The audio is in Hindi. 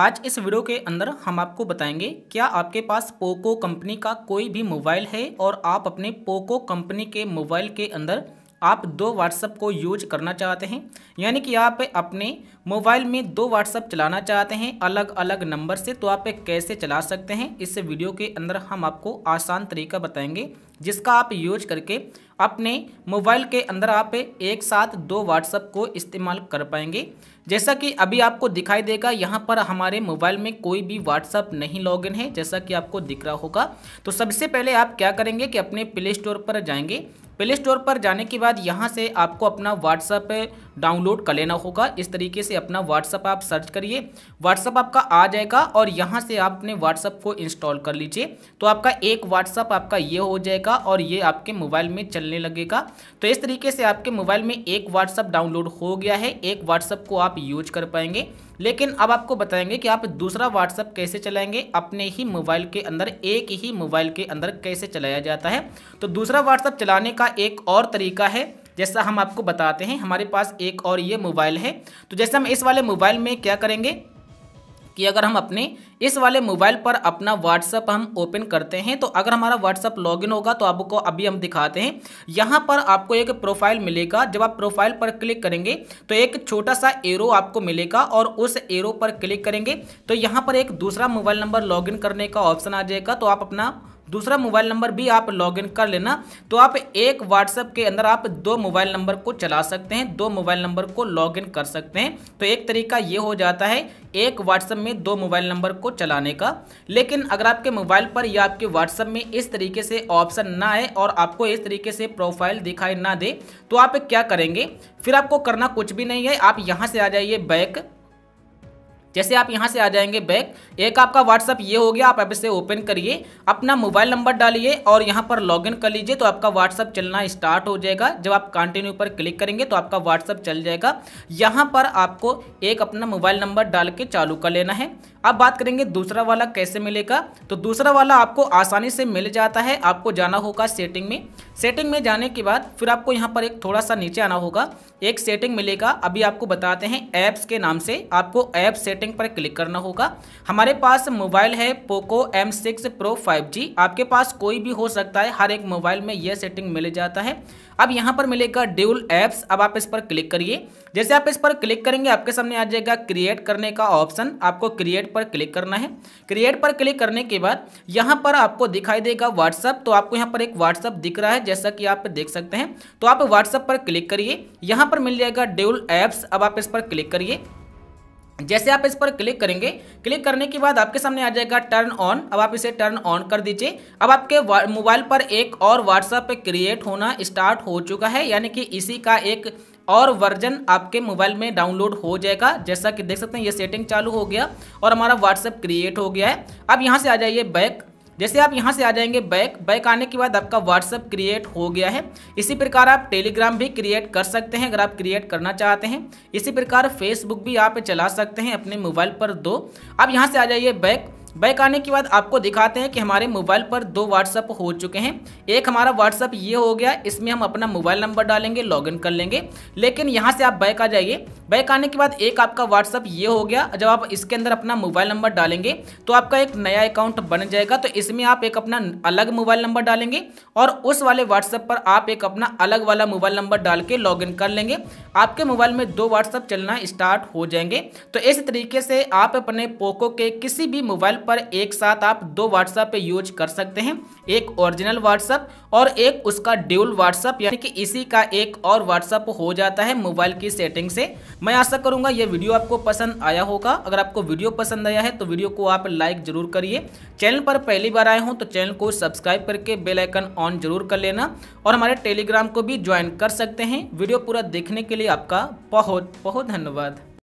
आज इस वीडियो के अंदर हम आपको बताएंगे क्या आपके पास पोको कंपनी का कोई भी मोबाइल है और आप अपने पोको कंपनी के मोबाइल के अंदर आप दो व्हाट्सअप को यूज करना चाहते हैं यानी कि आप अपने मोबाइल में दो व्हाट्सअप चलाना चाहते हैं अलग अलग नंबर से तो आप कैसे चला सकते हैं इस वीडियो के अंदर हम आपको आसान तरीका बताएंगे जिसका आप यूज करके अपने मोबाइल के अंदर आप एक साथ दो व्हाट्सअप को इस्तेमाल कर पाएंगे जैसा कि अभी आपको दिखाई देगा यहाँ पर हमारे मोबाइल में कोई भी व्हाट्सअप नहीं लॉगिन है जैसा कि आपको दिख रहा होगा तो सबसे पहले आप क्या करेंगे कि अपने प्ले स्टोर पर जाएंगे प्ले स्टोर पर जाने के बाद यहाँ से आपको अपना व्हाट्सअप डाउनलोड कर लेना होगा इस तरीके से अपना व्हाट्सअप आप सर्च करिए व्हाट्सअप आपका आ जाएगा और यहाँ से आप अपने व्हाट्सअप को इंस्टॉल कर लीजिए तो आपका एक व्हाट्सअप आपका ये हो जाएगा और ये आपके मोबाइल में चलने लगेगा तो इस तरीके से आपके मोबाइल में एक व्हाट्सअप डाउनलोड हो गया है एक व्हाट्सअप को आप यूज कर पाएंगे लेकिन अब आपको बताएंगे कि आप दूसरा व्हाट्सअप कैसे चलाएंगे अपने ही मोबाइल के अंदर एक ही मोबाइल के अंदर कैसे चलाया जाता है तो दूसरा व्हाट्सअप चलाने का एक और तरीका है जैसा हम आपको बताते हैं हमारे पास एक और ये मोबाइल है तो जैसे हम इस वाले मोबाइल में क्या करेंगे कि अगर हम अपने इस वाले मोबाइल पर अपना व्हाट्सअप हम ओपन करते हैं तो अगर हमारा व्हाट्सअप लॉगिन होगा तो आपको अभी हम दिखाते हैं यहाँ पर आपको एक प्रोफाइल मिलेगा जब आप प्रोफाइल पर क्लिक करेंगे तो एक छोटा सा एरो आपको मिलेगा और उस एरो पर क्लिक करेंगे तो यहाँ पर एक दूसरा मोबाइल नंबर लॉगिन करने का ऑप्शन आ जाएगा तो आप अपना दूसरा मोबाइल नंबर भी आप लॉग कर लेना तो आप एक व्हाट्सएप के अंदर आप दो मोबाइल नंबर को चला सकते हैं दो मोबाइल नंबर को लॉग कर सकते हैं तो एक तरीका ये हो जाता है एक व्हाट्सएप में दो मोबाइल नंबर को चलाने का लेकिन अगर आपके मोबाइल पर या आपके व्हाट्सएप में इस तरीके से ऑप्शन ना आए और आपको इस तरीके से प्रोफाइल दिखाई ना दे तो आप क्या करेंगे फिर आपको करना कुछ भी नहीं है आप यहाँ से आ जाइए बैक जैसे आप यहाँ से आ जाएंगे बैक एक आपका व्हाट्सअप ये हो गया आप अब इसे ओपन करिए अपना मोबाइल नंबर डालिए और यहाँ पर लॉगिन कर लीजिए तो आपका व्हाट्सअप चलना स्टार्ट हो जाएगा जब आप कंटिन्यू पर क्लिक करेंगे तो आपका व्हाट्सअप चल जाएगा यहाँ पर आपको एक अपना मोबाइल नंबर डाल के चालू कर लेना है अब बात करेंगे दूसरा वाला कैसे मिलेगा तो दूसरा वाला आपको आसानी से मिल जाता है आपको जाना होगा सेटिंग में सेटिंग में जाने के बाद फिर आपको यहाँ पर एक थोड़ा सा नीचे आना होगा एक सेटिंग मिलेगा अभी आपको बताते हैं ऐप्स के नाम से आपको ऐप सेटिंग पर क्लिक करना होगा हमारे पास मोबाइल है Poco M six pro five G आपके पास कोई भी हो सकता है हर एक मोबाइल में यह सेटिंग मिल जाता है अब यहाँ पर मिलेगा ड्यूल एप्स अब आप इस पर क्लिक करिए जैसे आप इस पर क्लिक करेंगे आपके सामने आ जाएगा क्रिएट करने का ऑप्शन आपको क्रिएट पर क्लिक करना है क्रिएट पर क्लिक करने के बाद यहाँ पर आपको दिखाई देगा व्हाट्सअप तो आपको यहाँ पर एक व्हाट्सअप दिख रहा है जैसा कि आप देख सकते हैं तो आप व्हाट्सअप पर क्लिक करिए यहाँ पर मिल जाएगा ड्यूल एप्स अब आप इस पर क्लिक करिए जैसे आप इस पर क्लिक करेंगे क्लिक करने के बाद आपके सामने आ जाएगा टर्न ऑन अब आप इसे टर्न ऑन कर दीजिए अब आपके मोबाइल पर एक और व्हाट्सएप क्रिएट होना स्टार्ट हो चुका है यानी कि इसी का एक और वर्जन आपके मोबाइल में डाउनलोड हो जाएगा जैसा कि देख सकते हैं ये सेटिंग चालू हो गया और हमारा व्हाट्सएप क्रिएट हो गया है अब यहाँ से आ जाइए बैक जैसे आप यहाँ से आ जाएंगे बैक बैक आने के बाद आपका व्हाट्सअप क्रिएट हो गया है इसी प्रकार आप टेलीग्राम भी क्रिएट कर सकते हैं अगर आप क्रिएट करना चाहते हैं इसी प्रकार फेसबुक भी आप चला सकते हैं अपने मोबाइल पर दो आप यहाँ से आ जाइए बैक बैक आने के बाद आपको दिखाते हैं कि हमारे मोबाइल पर दो व्हाट्सअप हो चुके हैं एक हमारा व्हाट्सअप ये हो गया इसमें हम अपना मोबाइल नंबर डालेंगे लॉगिन कर लेंगे लेकिन यहाँ से आप बैक आ जाइए बैक आने के बाद एक आपका व्हाट्सअप ये हो गया जब आप इसके अंदर अपना मोबाइल नंबर डालेंगे तो आपका एक नया अकाउंट बन जाएगा तो इसमें आप एक अपना अलग मोबाइल नंबर डालेंगे और उस वाले व्हाट्सअप पर आप एक अपना अलग वाला मोबाइल नंबर डाल के इन कर लेंगे आपके मोबाइल में दो व्हाट्सअप चलना स्टार्ट हो जाएंगे तो इस तरीके से आप अपने पोको के किसी भी मोबाइल पर एक साथ आप दो व्हाट्सएप यूज कर सकते हैं एक ओरिजिनल व्हाट्सएप और एक उसका ड्यूल व्हाट्सएप यानी कि इसी का एक और व्हाट्सएप हो जाता है मोबाइल की सेटिंग से मैं आशा करूंगा ये वीडियो आपको पसंद आया होगा अगर आपको वीडियो पसंद आया है तो वीडियो को आप लाइक जरूर करिए चैनल पर पहली बार आए हों तो चैनल को सब्सक्राइब करके बेलाइकन ऑन जरूर कर लेना और हमारे टेलीग्राम को भी ज्वाइन कर सकते हैं वीडियो पूरा देखने के लिए आपका बहुत बहुत धन्यवाद